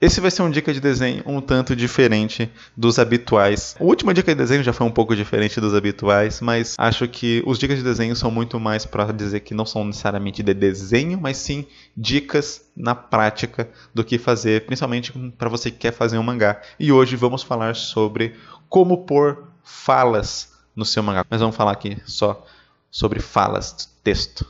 Esse vai ser um dica de desenho um tanto diferente dos habituais. O último dica de desenho já foi um pouco diferente dos habituais, mas acho que os dicas de desenho são muito mais para dizer que não são necessariamente de desenho, mas sim dicas na prática do que fazer, principalmente para você que quer fazer um mangá. E hoje vamos falar sobre como pôr falas no seu mangá. Mas vamos falar aqui só sobre falas, texto.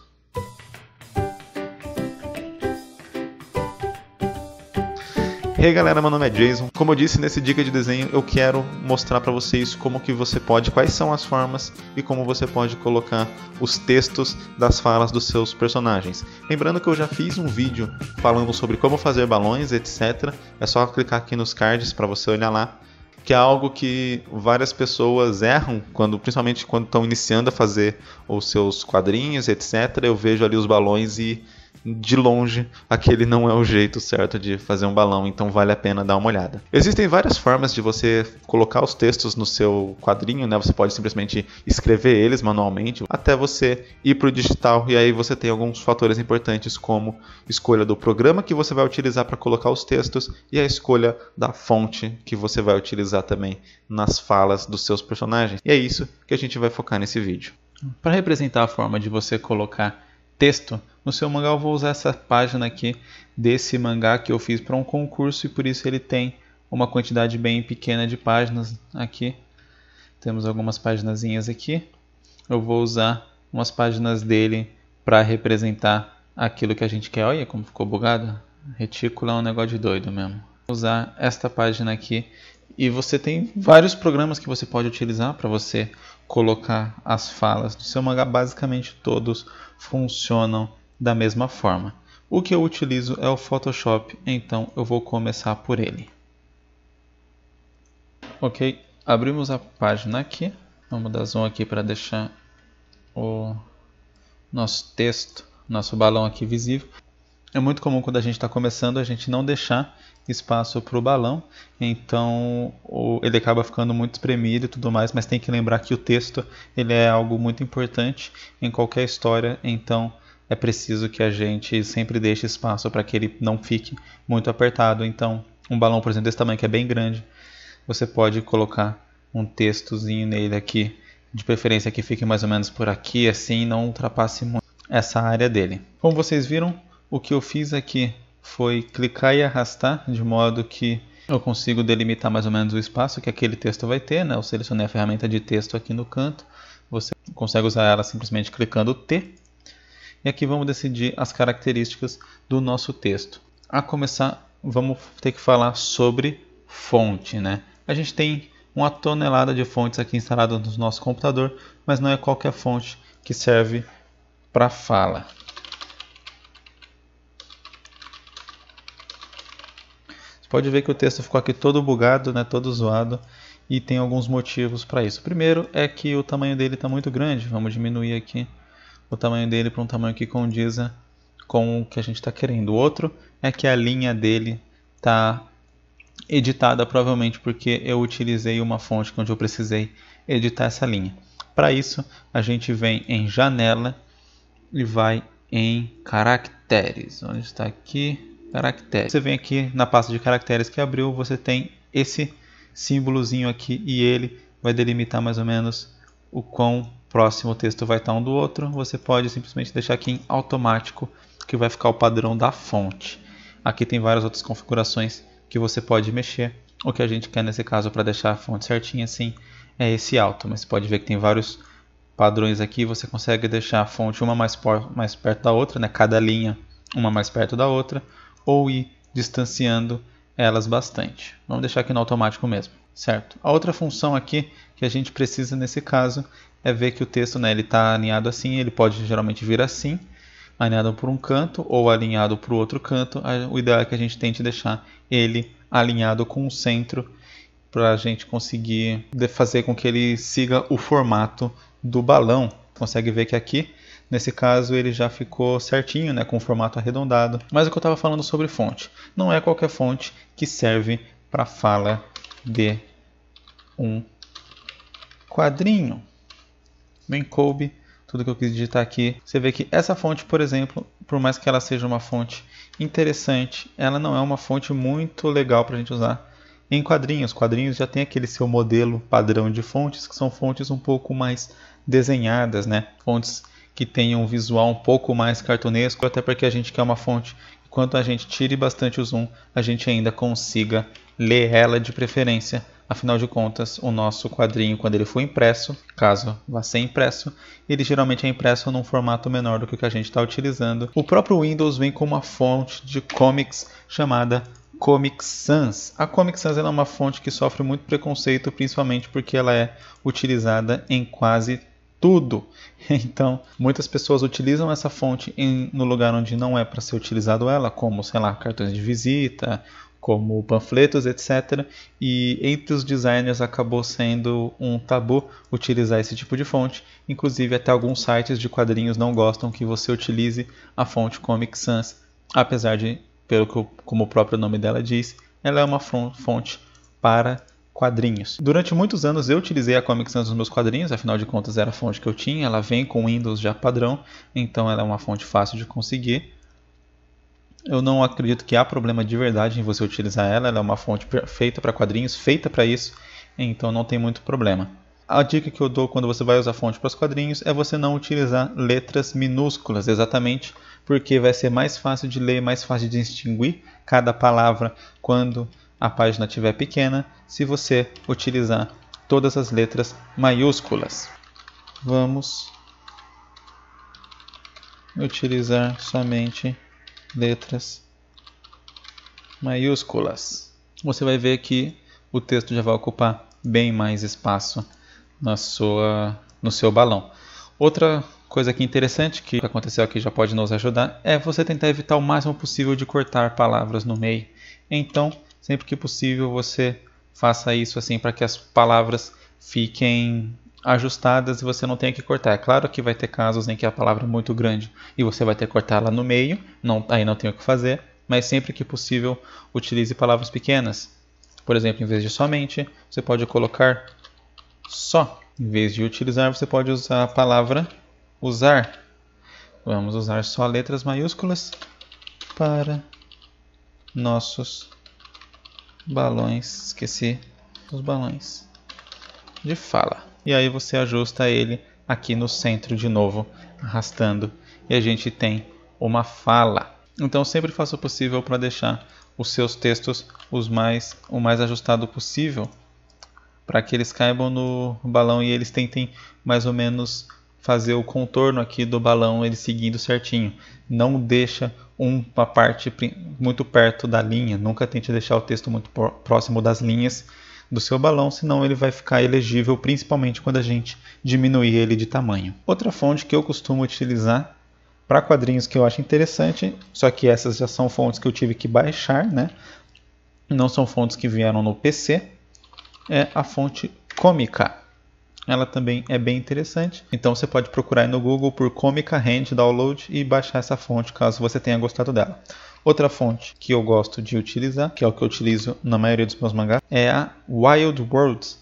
Hey galera, meu nome é Jason. Como eu disse nesse dica de desenho, eu quero mostrar para vocês como que você pode, quais são as formas e como você pode colocar os textos das falas dos seus personagens. Lembrando que eu já fiz um vídeo falando sobre como fazer balões, etc. É só clicar aqui nos cards para você olhar lá que é algo que várias pessoas erram quando, principalmente quando estão iniciando a fazer os seus quadrinhos, etc. Eu vejo ali os balões e de longe, aquele não é o jeito certo de fazer um balão, então vale a pena dar uma olhada. Existem várias formas de você colocar os textos no seu quadrinho, né? Você pode simplesmente escrever eles manualmente, até você ir para o digital, e aí você tem alguns fatores importantes, como escolha do programa que você vai utilizar para colocar os textos e a escolha da fonte que você vai utilizar também nas falas dos seus personagens. E é isso que a gente vai focar nesse vídeo. Para representar a forma de você colocar texto. No seu mangá eu vou usar essa página aqui desse mangá que eu fiz para um concurso e por isso ele tem uma quantidade bem pequena de páginas aqui. Temos algumas paginazinhas aqui. Eu vou usar umas páginas dele para representar aquilo que a gente quer. Olha como ficou bugado. Retícula é um negócio de doido mesmo. Vou usar esta página aqui e você tem vários programas que você pode utilizar para você colocar as falas do seu mangá, basicamente todos funcionam da mesma forma. O que eu utilizo é o Photoshop, então eu vou começar por ele. Ok, abrimos a página aqui. Vamos dar zoom aqui para deixar o nosso texto, nosso balão aqui visível. É muito comum quando a gente está começando a gente não deixar espaço para o balão, então ele acaba ficando muito espremido e tudo mais, mas tem que lembrar que o texto ele é algo muito importante em qualquer história, então é preciso que a gente sempre deixe espaço para que ele não fique muito apertado. Então, um balão, por exemplo, desse tamanho que é bem grande, você pode colocar um textozinho nele aqui, de preferência que fique mais ou menos por aqui, assim não ultrapasse muito essa área dele. Como vocês viram, o que eu fiz aqui foi clicar e arrastar de modo que eu consigo delimitar mais ou menos o espaço que aquele texto vai ter. Né? Eu selecionei a ferramenta de texto aqui no canto. Você consegue usar ela simplesmente clicando T. E aqui vamos decidir as características do nosso texto. A começar, vamos ter que falar sobre fonte. Né? A gente tem uma tonelada de fontes aqui instaladas no nosso computador, mas não é qualquer fonte que serve para fala. Pode ver que o texto ficou aqui todo bugado, né, todo zoado, e tem alguns motivos para isso. primeiro é que o tamanho dele está muito grande, vamos diminuir aqui o tamanho dele para um tamanho que condiza com o que a gente está querendo. O outro é que a linha dele está editada provavelmente porque eu utilizei uma fonte onde eu precisei editar essa linha. Para isso, a gente vem em janela e vai em caracteres. Onde está aqui? caracteres. Você vem aqui na pasta de caracteres que abriu, você tem esse símbolozinho aqui e ele vai delimitar mais ou menos o quão próximo o texto vai estar um do outro. Você pode simplesmente deixar aqui em automático, que vai ficar o padrão da fonte. Aqui tem várias outras configurações que você pode mexer. O que a gente quer nesse caso para deixar a fonte certinha assim é esse alto, mas você pode ver que tem vários padrões aqui, você consegue deixar a fonte uma mais, mais perto da outra, né? cada linha uma mais perto da outra, ou ir distanciando elas bastante. Vamos deixar aqui no automático mesmo, certo? A outra função aqui que a gente precisa nesse caso é ver que o texto né, está alinhado assim, ele pode geralmente vir assim, alinhado por um canto ou alinhado para o outro canto. O ideal é que a gente tente deixar ele alinhado com o centro para a gente conseguir fazer com que ele siga o formato do balão. Consegue ver que aqui Nesse caso ele já ficou certinho, né, com o formato arredondado. Mas o que eu estava falando sobre fonte. Não é qualquer fonte que serve para fala de um quadrinho. Bem coube tudo que eu quis digitar aqui. Você vê que essa fonte, por exemplo, por mais que ela seja uma fonte interessante, ela não é uma fonte muito legal para a gente usar em quadrinhos. Quadrinhos já tem aquele seu modelo padrão de fontes, que são fontes um pouco mais desenhadas, né? Fontes que tenha um visual um pouco mais cartunesco, até porque a gente quer uma fonte que, quanto a gente tire bastante o zoom, a gente ainda consiga ler ela de preferência. Afinal de contas, o nosso quadrinho, quando ele for impresso, caso vá ser impresso, ele geralmente é impresso num formato menor do que o que a gente está utilizando. O próprio Windows vem com uma fonte de comics chamada Comic Sans. A Comic Sans é uma fonte que sofre muito preconceito, principalmente porque ela é utilizada em quase tudo. Então, muitas pessoas utilizam essa fonte em, no lugar onde não é para ser utilizado ela, como, sei lá, cartões de visita, como panfletos, etc. E entre os designers acabou sendo um tabu utilizar esse tipo de fonte. Inclusive, até alguns sites de quadrinhos não gostam que você utilize a fonte Comic Sans, apesar de, pelo que, como o próprio nome dela diz, ela é uma fonte para quadrinhos. Durante muitos anos eu utilizei a Comic Sans nos meus quadrinhos, afinal de contas era a fonte que eu tinha, ela vem com Windows já padrão, então ela é uma fonte fácil de conseguir. Eu não acredito que há problema de verdade em você utilizar ela, ela é uma fonte feita para quadrinhos, feita para isso, então não tem muito problema. A dica que eu dou quando você vai usar fonte para os quadrinhos é você não utilizar letras minúsculas, exatamente porque vai ser mais fácil de ler, mais fácil de distinguir cada palavra quando a página estiver pequena se você utilizar todas as letras maiúsculas. Vamos utilizar somente letras maiúsculas. Você vai ver que o texto já vai ocupar bem mais espaço na sua, no seu balão. Outra coisa aqui é interessante que aconteceu aqui já pode nos ajudar é você tentar evitar o máximo possível de cortar palavras no meio. Então, sempre que possível você faça isso assim para que as palavras fiquem ajustadas e você não tenha que cortar. É claro que vai ter casos em que a palavra é muito grande e você vai ter que cortar ela no meio, não, aí não tem o que fazer, mas sempre que possível utilize palavras pequenas. Por exemplo, em vez de somente, você pode colocar só. Em vez de utilizar, você pode usar a palavra usar. Vamos usar só letras maiúsculas para nossos balões, esqueci os balões de fala. E aí você ajusta ele aqui no centro de novo, arrastando, e a gente tem uma fala. Então sempre faça o possível para deixar os seus textos os mais, o mais ajustado possível, para que eles caibam no balão e eles tentem mais ou menos fazer o contorno aqui do balão ele seguindo certinho. Não deixa uma parte muito perto da linha. Nunca tente deixar o texto muito próximo das linhas do seu balão, senão ele vai ficar elegível, principalmente quando a gente diminuir ele de tamanho. Outra fonte que eu costumo utilizar para quadrinhos que eu acho interessante, só que essas já são fontes que eu tive que baixar, né? Não são fontes que vieram no PC, é a fonte Comica ela também é bem interessante. Então você pode procurar no Google por Comica Hand Download e baixar essa fonte caso você tenha gostado dela. Outra fonte que eu gosto de utilizar, que é o que eu utilizo na maioria dos meus mangás, é a Wild Worlds.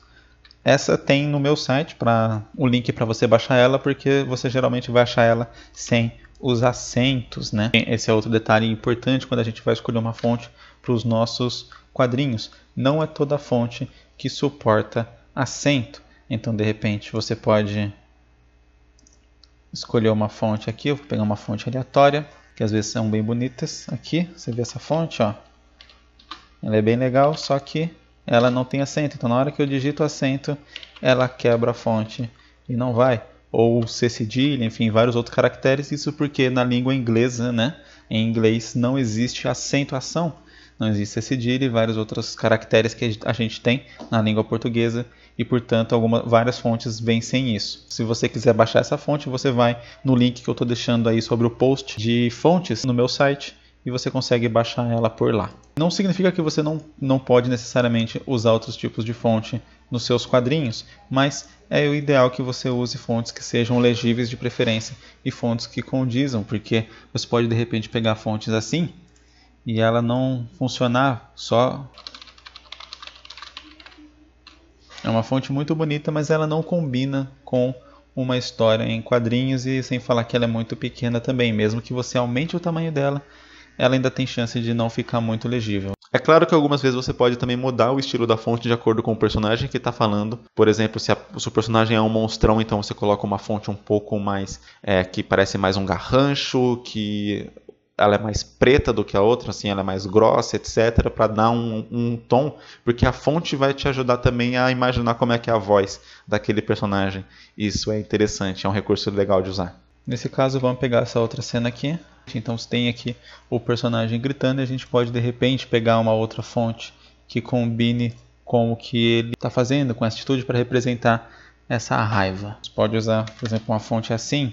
Essa tem no meu site para o link para você baixar ela, porque você geralmente vai achar ela sem os acentos, né? Esse é outro detalhe importante quando a gente vai escolher uma fonte para os nossos quadrinhos. Não é toda fonte que suporta acento. Então, de repente, você pode escolher uma fonte aqui. Eu vou pegar uma fonte aleatória, que às vezes são bem bonitas. Aqui, você vê essa fonte, ó. Ela é bem legal, só que ela não tem acento. Então, na hora que eu digito acento, ela quebra a fonte e não vai. Ou C cedilha, enfim, vários outros caracteres. Isso porque na língua inglesa, né? Em inglês não existe acentuação. Não existe C cedilha e vários outros caracteres que a gente tem na língua portuguesa e, portanto, alguma, várias fontes vêm sem isso. Se você quiser baixar essa fonte, você vai no link que eu estou deixando aí sobre o post de fontes no meu site e você consegue baixar ela por lá. Não significa que você não, não pode necessariamente usar outros tipos de fonte nos seus quadrinhos, mas é o ideal que você use fontes que sejam legíveis de preferência e fontes que condizam, porque você pode de repente pegar fontes assim e ela não funcionar só é uma fonte muito bonita, mas ela não combina com uma história em quadrinhos e sem falar que ela é muito pequena também, mesmo que você aumente o tamanho dela, ela ainda tem chance de não ficar muito legível. É claro que algumas vezes você pode também mudar o estilo da fonte de acordo com o personagem que está falando. Por exemplo, se, a, se, o personagem é um monstrão, então você coloca uma fonte um pouco mais. É, que parece mais um garrancho, que ela é mais preta do que a outra, assim, ela é mais grossa, etc, para dar um, um, tom, porque a fonte vai te ajudar também a imaginar como é que é a voz daquele personagem. Isso é interessante, é um recurso legal de usar. Nesse caso, vamos pegar essa outra cena aqui. Então, você tem aqui o personagem gritando, a gente pode de repente pegar uma outra fonte que combine com o que ele está fazendo, com a atitude para representar essa raiva. Você pode usar, por exemplo, uma fonte assim,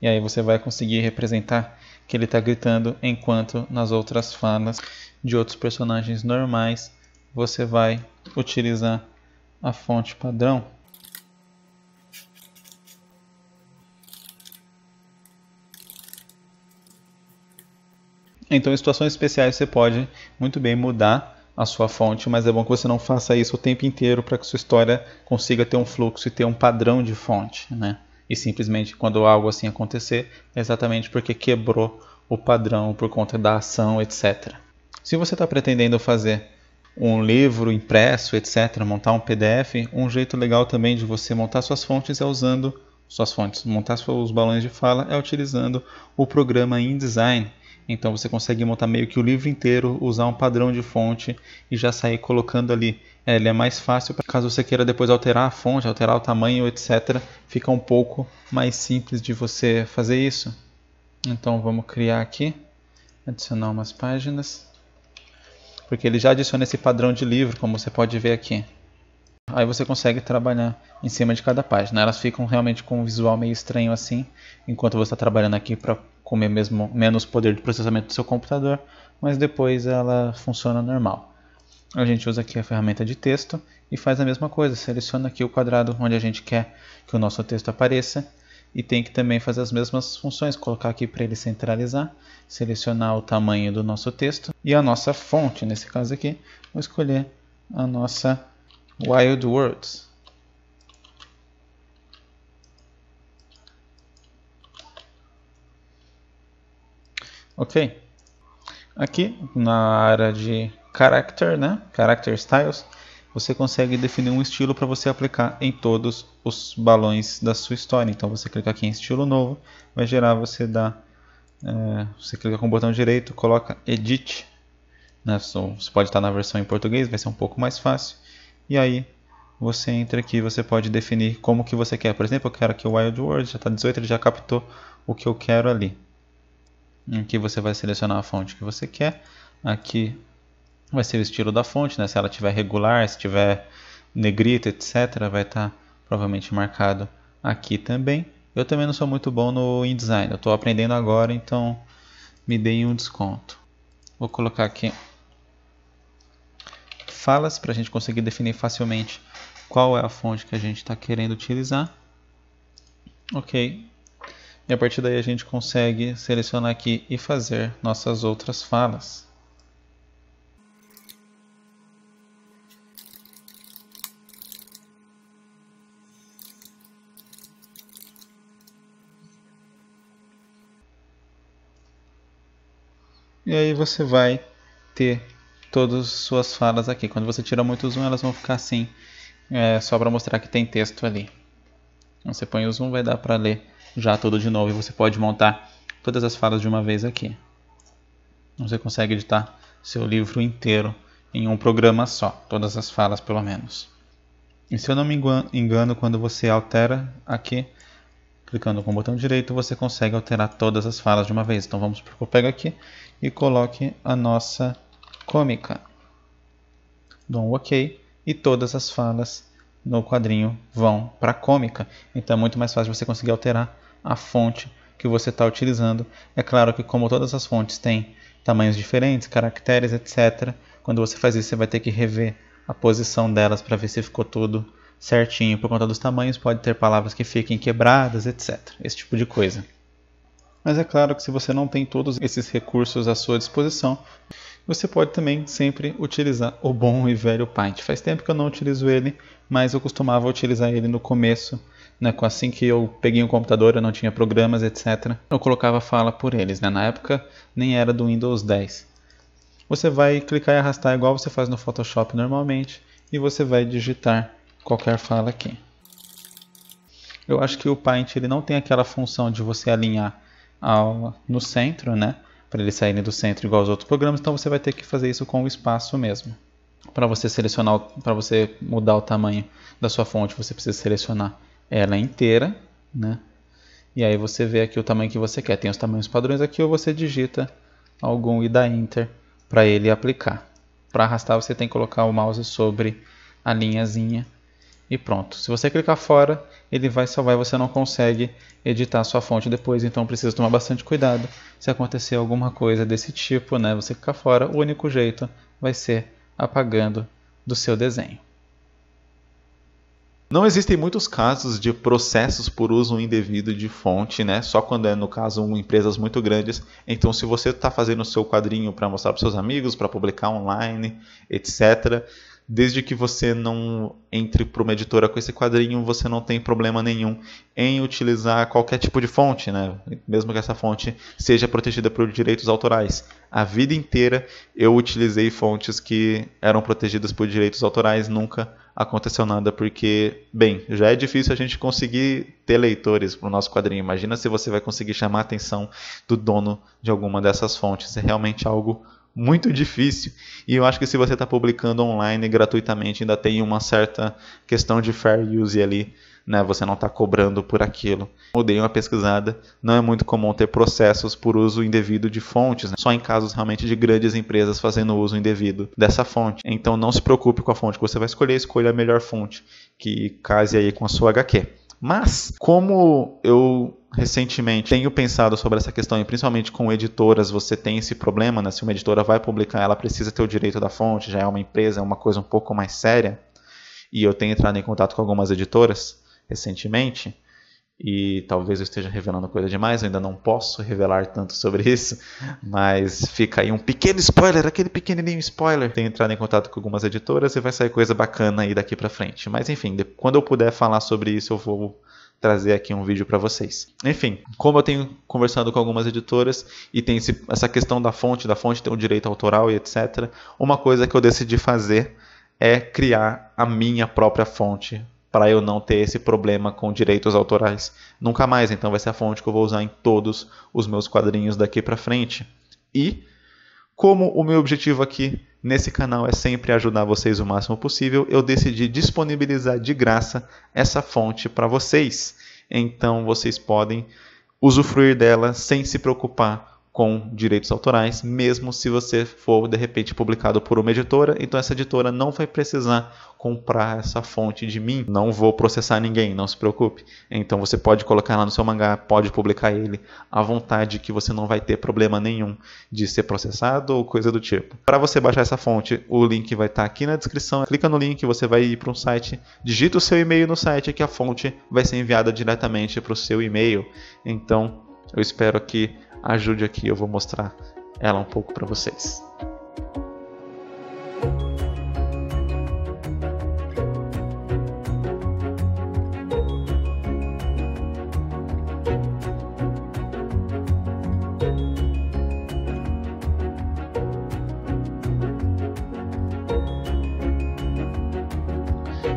e aí você vai conseguir representar que ele está gritando, enquanto nas outras falas de outros personagens normais você vai utilizar a fonte padrão. Então, em situações especiais, você pode muito bem mudar a sua fonte, mas é bom que você não faça isso o tempo inteiro para que sua história consiga ter um fluxo e ter um padrão de fonte, né? E simplesmente quando algo assim acontecer, é exatamente porque quebrou o padrão por conta da ação, etc. Se você está pretendendo fazer um livro impresso, etc., montar um PDF, um jeito legal também de você montar suas fontes é usando suas fontes, montar seus balões de fala é utilizando o programa InDesign. Então você consegue montar meio que o livro inteiro, usar um padrão de fonte e já sair colocando ali é, ele é mais fácil para caso você queira depois alterar a fonte, alterar o tamanho, etc. Fica um pouco mais simples de você fazer isso. Então vamos criar aqui, adicionar umas páginas, porque ele já adiciona esse padrão de livro, como você pode ver aqui. Aí você consegue trabalhar em cima de cada página. Elas ficam realmente com um visual meio estranho assim, enquanto você está trabalhando aqui para comer mesmo menos poder de processamento do seu computador, mas depois ela funciona normal a gente usa aqui a ferramenta de texto e faz a mesma coisa, seleciona aqui o quadrado onde a gente quer que o nosso texto apareça e tem que também fazer as mesmas funções, colocar aqui para ele centralizar, selecionar o tamanho do nosso texto e a nossa fonte, nesse caso aqui, vou escolher a nossa Wild Words. Ok, aqui na área de character, né? character styles, você consegue definir um estilo para você aplicar em todos os balões da sua história. Então você clica aqui em estilo novo, vai gerar, você dá, é, você clica com o botão direito, coloca edit, né? você pode estar na versão em português, vai ser um pouco mais fácil. E aí você entra aqui, você pode definir como que você quer. Por exemplo, eu quero aqui o Wild World, já está 18, ele já captou o que eu quero ali. Aqui você vai selecionar a fonte que você quer. Aqui vai ser o estilo da fonte, né? Se ela tiver regular, se tiver negrito, etc, vai estar tá provavelmente marcado aqui também. Eu também não sou muito bom no InDesign, eu estou aprendendo agora, então me deem um desconto. Vou colocar aqui falas para a gente conseguir definir facilmente qual é a fonte que a gente está querendo utilizar. Ok. E a partir daí a gente consegue selecionar aqui e fazer nossas outras falas. e aí você vai ter todas as suas falas aqui. Quando você tira muito zoom, elas vão ficar assim, é, só para mostrar que tem texto ali. Então, você põe o zoom, vai dar para ler já tudo de novo e você pode montar todas as falas de uma vez aqui. Então, você consegue editar seu livro inteiro em um programa só, todas as falas pelo menos. E se eu não me engano, quando você altera aqui, Clicando com o botão direito, você consegue alterar todas as falas de uma vez. Então vamos para o Pega aqui e coloque a nossa cômica. Dou um OK e todas as falas no quadrinho vão para a cômica. Então é muito mais fácil você conseguir alterar a fonte que você está utilizando. É claro que como todas as fontes têm tamanhos diferentes, caracteres, etc. Quando você faz isso, você vai ter que rever a posição delas para ver se ficou tudo certinho por conta dos tamanhos, pode ter palavras que fiquem quebradas, etc. Esse tipo de coisa. Mas é claro que se você não tem todos esses recursos à sua disposição, você pode também sempre utilizar o bom e velho Paint. Faz tempo que eu não utilizo ele, mas eu costumava utilizar ele no começo, né, assim que eu peguei um computador, eu não tinha programas, etc. Eu colocava fala por eles, né? na época nem era do Windows 10. Você vai clicar e arrastar igual você faz no Photoshop normalmente, e você vai digitar qualquer fala aqui. Eu acho que o Paint ele não tem aquela função de você alinhar ao, no centro, né? Para ele sair do centro igual aos outros programas, então você vai ter que fazer isso com o espaço mesmo. Para você selecionar, para você mudar o tamanho da sua fonte, você precisa selecionar ela inteira, né? E aí você vê aqui o tamanho que você quer. Tem os tamanhos padrões aqui ou você digita algum e dá Enter para ele aplicar. Para arrastar você tem que colocar o mouse sobre a linhazinha e pronto. Se você clicar fora, ele vai salvar e você não consegue editar sua fonte depois, então precisa tomar bastante cuidado. Se acontecer alguma coisa desse tipo, né, você clicar fora, o único jeito vai ser apagando do seu desenho. Não existem muitos casos de processos por uso indevido de fonte, né? Só quando é, no caso, empresas muito grandes. Então, se você está fazendo o seu quadrinho para mostrar para seus amigos, para publicar online, etc., Desde que você não entre para uma editora com esse quadrinho, você não tem problema nenhum em utilizar qualquer tipo de fonte, né? mesmo que essa fonte seja protegida por direitos autorais. A vida inteira eu utilizei fontes que eram protegidas por direitos autorais, nunca aconteceu nada, porque, bem, já é difícil a gente conseguir ter leitores para o nosso quadrinho. Imagina se você vai conseguir chamar a atenção do dono de alguma dessas fontes. É realmente algo muito difícil. E eu acho que se você está publicando online gratuitamente, ainda tem uma certa questão de fair use ali, né? Você não está cobrando por aquilo. Eu dei uma pesquisada, não é muito comum ter processos por uso indevido de fontes, né? só em casos realmente de grandes empresas fazendo uso indevido dessa fonte. Então não se preocupe com a fonte que você vai escolher, escolha a melhor fonte que case aí com a sua HQ. Mas, como eu recentemente tenho pensado sobre essa questão, e principalmente com editoras, você tem esse problema, né? Se uma editora vai publicar, ela precisa ter o direito da fonte, já é uma empresa, é uma coisa um pouco mais séria. E eu tenho entrado em contato com algumas editoras recentemente, e talvez eu esteja revelando coisa demais, eu ainda não posso revelar tanto sobre isso, mas fica aí um pequeno spoiler, aquele pequenininho spoiler. Tenho entrado em contato com algumas editoras e vai sair coisa bacana aí daqui para frente. Mas enfim, quando eu puder falar sobre isso, eu vou trazer aqui um vídeo para vocês. Enfim, como eu tenho conversado com algumas editoras e tem esse, essa questão da fonte, da fonte ter um direito autoral e etc., uma coisa que eu decidi fazer é criar a minha própria fonte para eu não ter esse problema com direitos autorais nunca mais. Então vai ser a fonte que eu vou usar em todos os meus quadrinhos daqui para frente. E como o meu objetivo aqui nesse canal é sempre ajudar vocês o máximo possível, eu decidi disponibilizar de graça essa fonte para vocês. Então vocês podem usufruir dela sem se preocupar com direitos autorais, mesmo se você for de repente publicado por uma editora, então essa editora não vai precisar comprar essa fonte de mim. Não vou processar ninguém, não se preocupe. Então você pode colocar lá no seu mangá, pode publicar ele à vontade que você não vai ter problema nenhum de ser processado ou coisa do tipo. Para você baixar essa fonte, o link vai estar tá aqui na descrição. Clica no link, você vai ir para um site, digita o seu e-mail no site que a fonte vai ser enviada diretamente para o seu e-mail. Então, eu espero que ajude aqui, eu vou mostrar ela um pouco para vocês.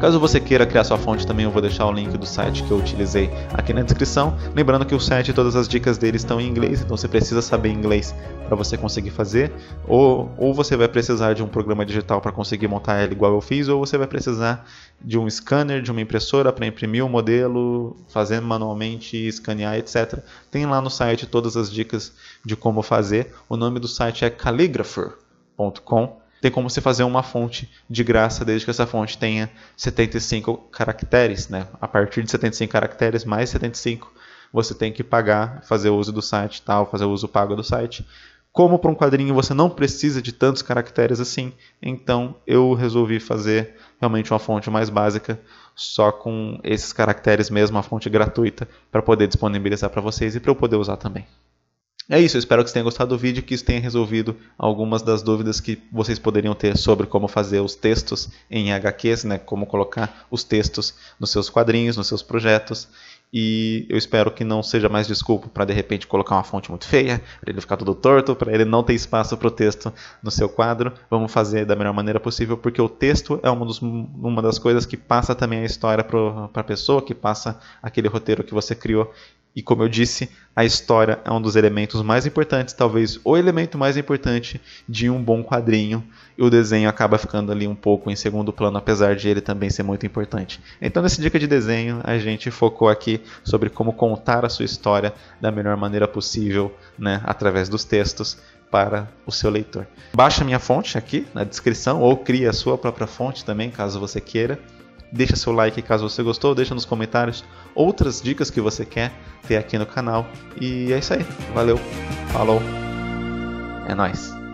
Caso você queira criar sua fonte também, eu vou deixar o link do site que eu utilizei aqui na descrição. Lembrando que o site e todas as dicas dele estão em inglês, então você precisa saber inglês para você conseguir fazer, ou, ou você vai precisar de um programa digital para conseguir montar ela igual eu fiz, ou você vai precisar de um scanner, de uma impressora para imprimir o um modelo, fazer manualmente, escanear, etc. Tem lá no site todas as dicas de como fazer. O nome do site é calligrapher.com tem como você fazer uma fonte de graça desde que essa fonte tenha 75 caracteres, né? A partir de 75 caracteres mais 75, você tem que pagar, fazer uso do site, tal, fazer uso pago do site. Como para um quadrinho você não precisa de tantos caracteres assim, então eu resolvi fazer realmente uma fonte mais básica, só com esses caracteres mesmo, uma fonte gratuita, para poder disponibilizar para vocês e para eu poder usar também. É isso, eu espero que vocês tenham gostado do vídeo e que isso tenha resolvido algumas das dúvidas que vocês poderiam ter sobre como fazer os textos em HQs, né? como colocar os textos nos seus quadrinhos, nos seus projetos. E eu espero que não seja mais desculpa para de repente colocar uma fonte muito feia, para ele ficar todo torto, para ele não ter espaço para o texto no seu quadro. Vamos fazer da melhor maneira possível, porque o texto é uma, dos, uma das coisas que passa também a história para a pessoa, que passa aquele roteiro que você criou e como eu disse, a história é um dos elementos mais importantes, talvez o elemento mais importante de um bom quadrinho. E o desenho acaba ficando ali um pouco em segundo plano, apesar de ele também ser muito importante. Então, nessa dica de desenho, a gente focou aqui sobre como contar a sua história da melhor maneira possível, né, através dos textos para o seu leitor. Baixa minha fonte aqui na descrição ou cria a sua própria fonte também, caso você queira. Deixa seu like caso você gostou, deixa nos comentários outras dicas que você quer ter aqui no canal. E é isso aí. Valeu, falou, é nóis!